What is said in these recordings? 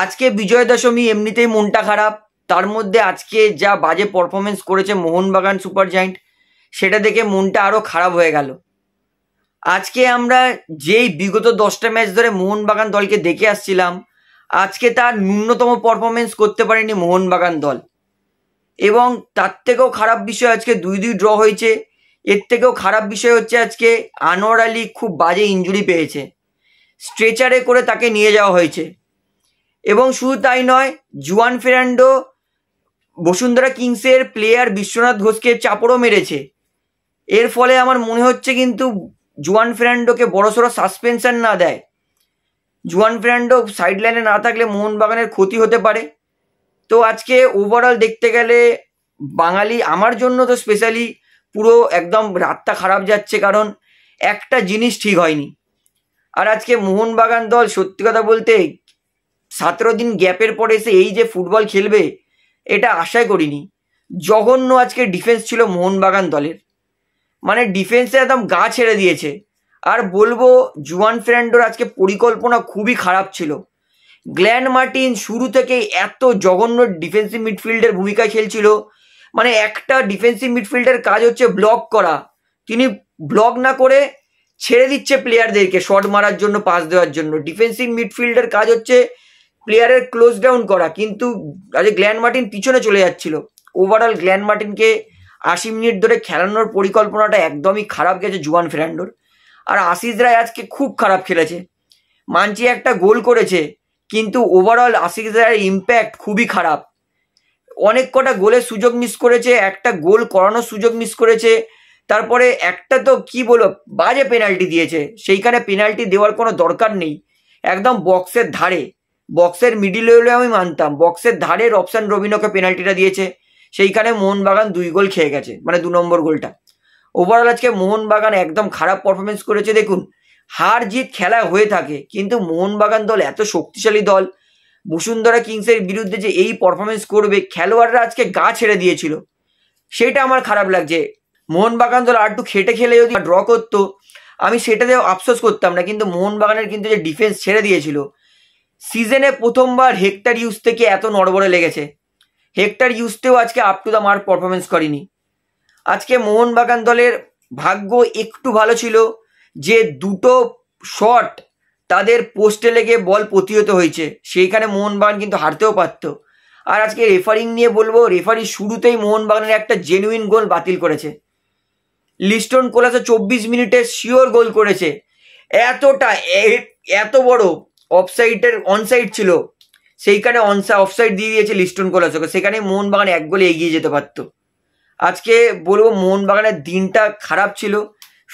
আজকে বিজয় দশমী এমনিতেই মনটা খারাপ তার মধ্যে আজকে যা বাজে পারফরমেন্স করেছে মোহনবাগান সুপার জায়েন্ট সেটা দেখে মনটা আরও খারাপ হয়ে গেল আজকে আমরা যেই বিগত দশটা ম্যাচ ধরে মোহনবাগান দলকে দেখে আসছিলাম আজকে তার ন্যূনতম পারফরমেন্স করতে পারেনি মোহনবাগান দল এবং তার থেকেও খারাপ বিষয় আজকে দুই দুই ড্র হয়েছে এর থেকেও খারাপ বিষয় হচ্ছে আজকে আনোয়ার আলী খুব বাজে ইঞ্জুরি পেয়েছে স্ট্রেচারে করে তাকে নিয়ে যাওয়া হয়েছে এবং শুধু তাই নয় জুয়ান ফেরান্ডো বসুন্ধরা কিংসের প্লেয়ার বিশ্বনাথ ঘোষকে চাপড়ও মেরেছে এর ফলে আমার মনে হচ্ছে কিন্তু জুয়ান ফেরান্ডোকে সড়ো সাসপেনশন না দেয় জুয়ান ফেরান্ডো সাইড লাইনে না থাকলে মোহনবাগানের ক্ষতি হতে পারে তো আজকে ওভারঅল দেখতে গেলে বাঙালি আমার জন্য তো স্পেশালি পুরো একদম রাতটা খারাপ যাচ্ছে কারণ একটা জিনিস ঠিক হয়নি আর আজকে মোহনবাগান দল সত্যি কথা বলতে সতেরো দিন গ্যাপের পরে এসে এই যে ফুটবল খেলবে এটা আশাই করিনি জঘন্য আজকে ডিফেন্স ছিল মোহনবাগান দলের মানে ডিফেন্সে একদম গা ছেড়ে দিয়েছে আর বলবো জুয়ান ফেরান্ডোর আজকে পরিকল্পনা খুবই খারাপ ছিল গ্ল্যান মার্টিন শুরু থেকে এত জঘন্য ডিফেন্সিভ মিডফিল্ডের ভূমিকা খেলছিল মানে একটা ডিফেন্সিভ মিডফিল্ডের কাজ হচ্ছে ব্লক করা তিনি ব্লক না করে ছেড়ে দিচ্ছে প্লেয়ারদেরকে শট মারার জন্য পাস দেওয়ার জন্য ডিফেন্সিভ মিডফিল্ডের কাজ হচ্ছে প্লেয়ারের ক্লোজ ডাউন করা কিন্তু আজ গ্ল্যান মার্টিন পিছনে চলে যাচ্ছিল ওভারঅল গ্ল্যান মার্টিনকে আশি মিনিট ধরে খেলানোর পরিকল্পনাটা একদমই খারাপ গেছে জুয়ান ফেরান্ডোর আর আশিস রায় আজকে খুব খারাপ খেলেছে মানচি একটা গোল করেছে কিন্তু ওভারঅল আশিস রায়ের ইম্প্যাক্ট খুবই খারাপ অনেক কটা গোলের সুযোগ মিস করেছে একটা গোল করানোর সুযোগ মিস করেছে তারপরে একটা তো কি বলো বাজে পেনাল্টি দিয়েছে সেইখানে পেনাল্টি দেওয়ার কোনো দরকার নেই একদম বক্সের ধারে বক্সের মিডিল হলে আমি মানতাম বক্সের ধারে রবসান রবিনোকে পেনাল্টিটা দিয়েছে সেইখানে মোহনবাগান দুই গোল খেয়ে গেছে মানে দু নম্বর গোলটা ওভারঅল আজকে মোহনবাগান একদম খারাপ পারফরমেন্স করেছে দেখুন হার জিত খেলা হয়ে থাকে কিন্তু মোহনবাগান দল এত শক্তিশালী দল বসুন্ধরা কিংসের বিরুদ্ধে যে এই পারফরমেন্স করবে খেলোয়াড়রা আজকে গা ছেড়ে দিয়েছিল সেটা আমার খারাপ লাগছে মোহনবাগান দল একটু খেটে খেলে যদি ড্র করতো আমি সেটাতেও আফসোস করতাম না কিন্তু মোহনবাগানের কিন্তু যে ডিফেন্স ছেড়ে দিয়েছিল সিজনে প্রথমবার হেক্টার ইউজ থেকে এত নড়বড়ে লেগেছে হেক্টার ইউজতেও আজকে up to the mark performance করেনি আজকে মোহনবাগান দলের ভাগ্য একটু ভালো ছিল যে দুটো শট তাদের পোস্টে লেগে বল প্রতিহত হয়েছে সেইখানে মোহনবাগান কিন্তু হারতেও পারত আর আজকে রেফারিং নিয়ে বলবো রেফারি শুরুতেই মোহনবাগানের একটা জেনুইন গোল বাতিল করেছে লিস্টন কোলাসে চব্বিশ মিনিটে শিওর গোল করেছে এতটা এত বড় অফসাইডের অনসাইড ছিল সেইখানে অনসা অফসাইড দিয়ে দিয়েছে লিস্টন কোলাসকে সেখানে মোহনবাগান এক গোলে এগিয়ে যেতে পারত আজকে বলবো মোহনবাগানের দিনটা খারাপ ছিল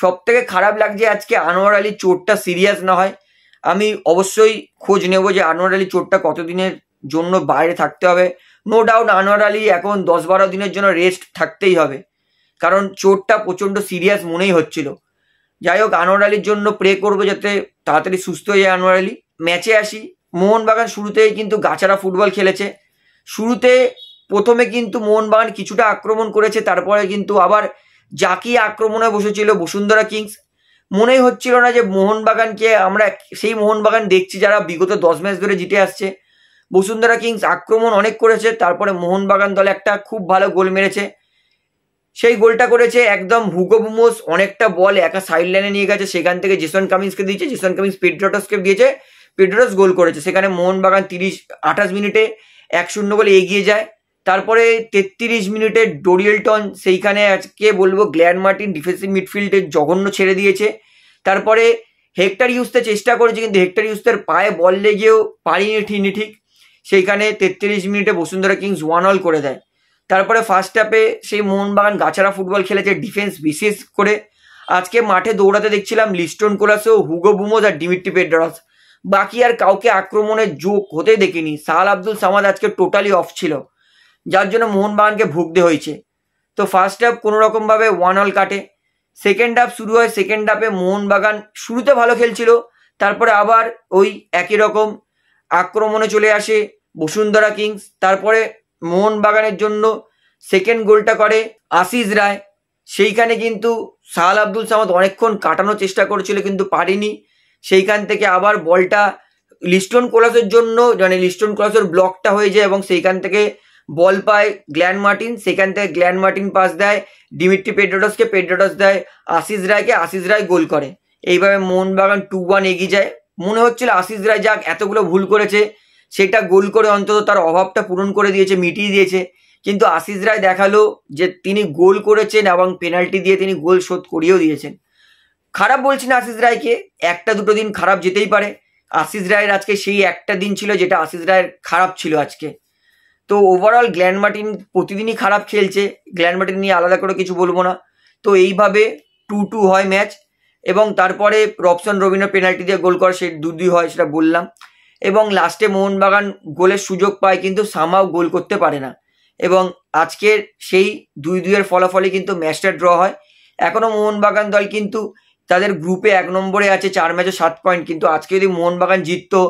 সব থেকে খারাপ লাগছে আজকে আনোয়ার আলী চোটটা সিরিয়াস না হয় আমি অবশ্যই খোঁজ নেব যে আনোয়ার আলী চোটটা কতদিনের জন্য বাইরে থাকতে হবে নো ডাউট আনোয়ার আলী এখন দশ বারো দিনের জন্য রেস্ট থাকতেই হবে কারণ চোটটা প্রচণ্ড সিরিয়াস মনেই হচ্ছিল যাই হোক আনোয়ার আলীর জন্য প্রে করবো যাতে তাড়াতাড়ি সুস্থ হয়ে যায় আনোয়ার আলী ম্যাচে আসি মোহনবাগান শুরুতেই কিন্তু গাছারা ফুটবল খেলেছে শুরুতে প্রথমে কিন্তু মোহনবাগান কিছুটা আক্রমণ করেছে তারপরে কিন্তু আবার জাকি আক্রমণে বসেছিল বসুন্ধরা কিংস মনেই হচ্ছিল না যে মোহনবাগানকে আমরা সেই মোহনবাগান দেখছি যারা বিগত দশ ম্যাচ ধরে জিতে আসছে বসুন্ধরা কিংস আক্রমণ অনেক করেছে তারপরে মোহনবাগান দলে একটা খুব ভালো গোল মেরেছে সেই গোলটা করেছে একদম হুগো অনেকটা বল একা সাইড লাইনে নিয়ে গেছে সেখান থেকে জেসন কামিন্সকে দিয়েছে জেসন কামিন্স পেড্রোটসকে দিয়েছে পেডরস গোল করেছে সেখানে মোহনবাগান তিরিশ আঠাশ মিনিটে এক শূন্য বলে এগিয়ে যায় তারপরে তেত্রিশ মিনিটে ডোরিয়েলটন সেইখানে আজকে বলবো গ্ল্যান মার্টিন ডিফেন্সিভ মিডফিল্ডের জঘন্য ছেড়ে দিয়েছে তারপরে হেক্টর ইউজতে চেষ্টা করেছে কিন্তু হেক্টর ইউজতের পায়ে বল লেগেও পারিনি ঠিনি ঠিক সেইখানে তেত্রিশ মিনিটে বসুন্ধরা কিংস ওয়ান অল করে দেয় তারপরে ফার্স্ট হাফে সেই মোহনবাগান গাছারা ফুটবল খেলেছে ডিফেন্স বিশেষ করে আজকে মাঠে দৌড়াতে দেখছিলাম লিস্টন কোলাসো হুগো বুমোজ আর ডিমিট্রি পেড্রাস বাকি আর কাউকে আক্রমণের যোগ হতে দেখিনি সাহাল আব্দুল সামাদ আজকে টোটালি অফ ছিল যার জন্য মোহনবাগানকে ভুগতে হয়েছে তো ফার্স্ট হাফ কোনোরকমভাবে ওয়ান অল কাটে সেকেন্ড হাফ শুরু হয় সেকেন্ড হাফে মোহনবাগান শুরুতে ভালো খেলছিল তারপরে আবার ওই একই রকম আক্রমণে চলে আসে বসুন্ধরা কিংস তারপরে মোহনবাগানের জন্য সেকেন্ড গোলটা করে আশিস রায় সেইখানে কিন্তু সাহাল আব্দুল সামাদ অনেকক্ষণ কাটানোর চেষ্টা করেছিল কিন্তু পারিনি সেইখান থেকে আবার বলটা লিস্টন কোলাসের জন্য মানে লিস্টন কোলাসের ব্লকটা হয়ে যায় এবং সেইখান থেকে বল পায় গ্ল্যান মার্টিন সেখান থেকে গ্ল্যান মার্টিন পাস দেয় ডিমিট্রি পেড্রোডসকে পেড্রোডস দেয় আশিস রায়কে আশিস রায় গোল করে এইভাবে মোহনবাগান টু ওয়ান এগিয়ে যায় মনে হচ্ছিল আশিস রায় যাক এতগুলো ভুল করেছে সেটা গোল করে অন্তত তার অভাবটা পূরণ করে দিয়েছে মিটিয়ে দিয়েছে কিন্তু আশিস রায় দেখালো যে তিনি গোল করেছেন এবং পেনাল্টি দিয়ে তিনি গোল শোধ করিয়েও দিয়েছেন খারাপ বলছি না আশিস রায়কে একটা দুটো দিন খারাপ যেতেই পারে আশিস রায়ের আজকে সেই একটা দিন ছিল যেটা আশিস রায়ের খারাপ ছিল আজকে তো ওভারঅল গ্ল্যান মার্টিন প্রতিদিনই খারাপ খেলছে গ্ল্যান মার্টিন নিয়ে আলাদা করে কিছু বলবো না তো এইভাবে টু টু হয় ম্যাচ এবং তারপরে রবসন রবীন্দ্র পেনাল্টি দিয়ে গোল করে সে দু দুই হয় সেটা বললাম এবং লাস্টে মোহনবাগান গোলের সুযোগ পায় কিন্তু সামাও গোল করতে পারে না এবং আজকের সেই দুই দুইয়ের ফলাফলে কিন্তু ম্যাচটা ড্র হয় এখনও মোহনবাগান দল কিন্তু তাদের গ্রুপে এক নম্বরে আছে চার ম্যাচে সাত পয়েন্ট কিন্তু আজকে যদি মোহনবাগান জিততো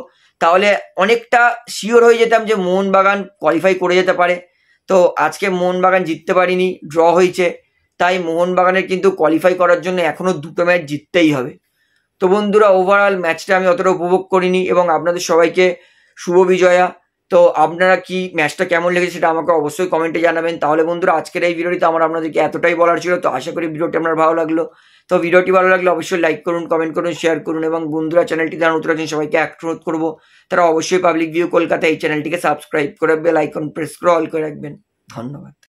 তাহলে অনেকটা শিওর হয়ে যেতাম যে মোহনবাগান কোয়ালিফাই করে যেতে পারে তো আজকে মোহনবাগান জিততে পারিনি ড্র হয়েছে তাই মোহনবাগানের কিন্তু কোয়ালিফাই করার জন্য এখনও দুটো ম্যাচ জিততেই হবে তো বন্ধুরা ওভারঅল ম্যাচটা আমি অতটা উপভোগ করিনি এবং আপনাদের সবাইকে শুভ বিজয়া তো আপনারা কি ম্যাচটা কেমন লেগেছে সেটা আমাকে অবশ্যই কমেন্টে জানাবেন তাহলে বন্ধুরা আজকের এই ভিডিওটিতে আমার আপনাদেরকে এতটাই বলার ছিল তো আশা করি ভিডিওটি আপনার ভালো লাগলো তো ভিডিওটি ভালো লাগলে অবশ্যই লাইক করুন কমেন্ট করুন শেয়ার করুন এবং বন্ধুরা চ্যানেলটি যারা নতুন আছেন সবাইকে রোধ করবো তারা অবশ্যই পাবলিক ভিউ কলকাতা এই চ্যানেলটিকে সাবস্ক্রাইব করে বেল আইকন প্রেস করে অল করে রাখবেন ধন্যবাদ